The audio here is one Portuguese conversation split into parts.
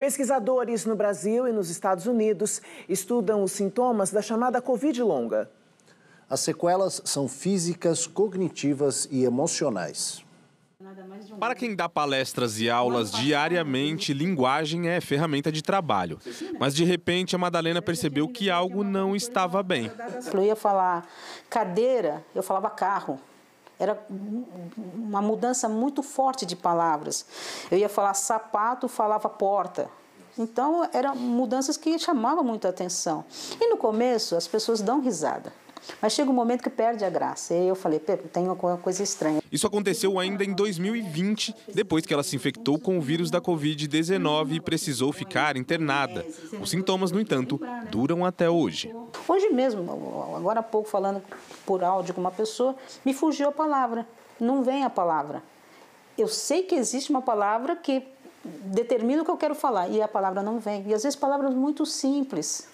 Pesquisadores no Brasil e nos Estados Unidos estudam os sintomas da chamada Covid longa. As sequelas são físicas, cognitivas e emocionais. Para quem dá palestras e aulas diariamente, né? linguagem é ferramenta de trabalho. Mas de repente a Madalena percebeu que algo não estava bem. Eu ia falar cadeira, eu falava carro. Era uma mudança muito forte de palavras. Eu ia falar sapato, falava porta. Então, eram mudanças que chamavam muito a atenção. E no começo, as pessoas dão risada. Mas chega um momento que perde a graça. E eu falei, tem alguma coisa estranha. Isso aconteceu ainda em 2020, depois que ela se infectou com o vírus da Covid-19 e precisou ficar internada. Os sintomas, no entanto, duram até hoje. Hoje mesmo, agora há pouco, falando por áudio com uma pessoa, me fugiu a palavra. Não vem a palavra. Eu sei que existe uma palavra que determina o que eu quero falar e a palavra não vem. E às vezes palavras muito simples,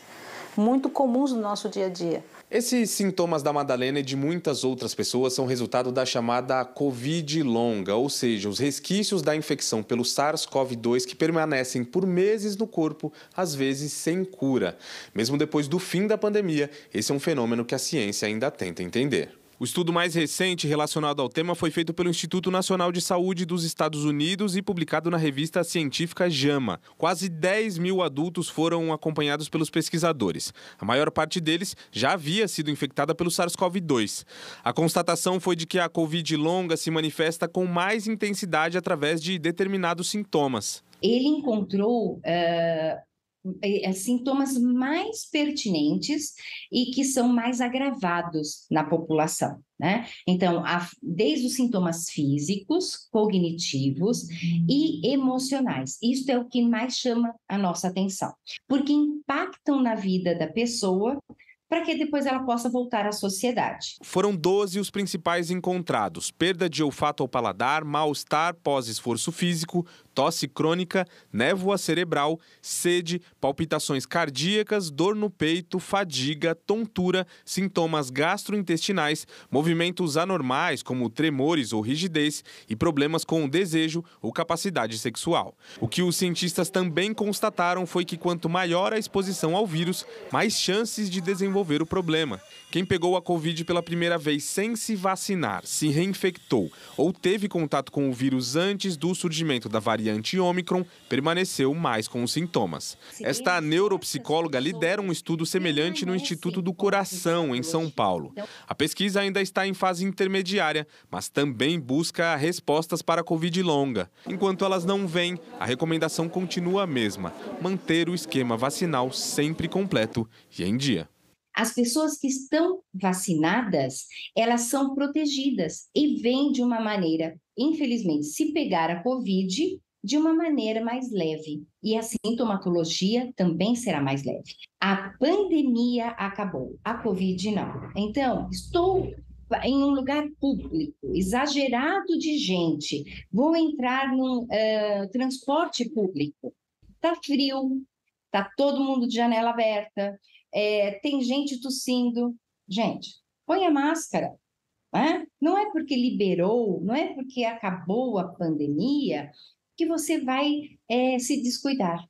muito comuns no nosso dia a dia. Esses sintomas da Madalena e de muitas outras pessoas são resultado da chamada Covid longa, ou seja, os resquícios da infecção pelo SARS-CoV-2 que permanecem por meses no corpo, às vezes sem cura. Mesmo depois do fim da pandemia, esse é um fenômeno que a ciência ainda tenta entender. O estudo mais recente relacionado ao tema foi feito pelo Instituto Nacional de Saúde dos Estados Unidos e publicado na revista científica JAMA. Quase 10 mil adultos foram acompanhados pelos pesquisadores. A maior parte deles já havia sido infectada pelo SARS-CoV-2. A constatação foi de que a Covid longa se manifesta com mais intensidade através de determinados sintomas. Ele encontrou. Uh é, é, sintomas mais pertinentes e que são mais agravados na população. Né? Então, a, desde os sintomas físicos, cognitivos uhum. e emocionais. Isso é o que mais chama a nossa atenção, porque impactam na vida da pessoa para que depois ela possa voltar à sociedade. Foram 12 os principais encontrados: perda de olfato ao paladar, mal-estar pós-esforço físico, tosse crônica, névoa cerebral, sede, palpitações cardíacas, dor no peito, fadiga, tontura, sintomas gastrointestinais, movimentos anormais como tremores ou rigidez e problemas com o desejo ou capacidade sexual. O que os cientistas também constataram foi que quanto maior a exposição ao vírus, mais chances de desenvolver o problema. Quem pegou a Covid pela primeira vez sem se vacinar, se reinfectou ou teve contato com o vírus antes do surgimento da variante variante Ômicron permaneceu mais com os sintomas. Esta neuropsicóloga lidera um estudo semelhante no Instituto do Coração, em São Paulo. Então a pesquisa ainda está em fase intermediária, mas também busca respostas para a Covid longa. Enquanto elas não vêm, a recomendação continua a mesma: manter o esquema vacinal sempre completo e em dia as pessoas que estão vacinadas, elas são protegidas e vêm de uma maneira, infelizmente, se pegar a Covid, de uma maneira mais leve e a sintomatologia também será mais leve. A pandemia acabou, a Covid não. Então, estou em um lugar público, exagerado de gente, vou entrar num uh, transporte público. Tá frio, tá todo mundo de janela aberta, é, tem gente tossindo. Gente, põe a máscara. Né? Não é porque liberou, não é porque acabou a pandemia que você vai é, se descuidar.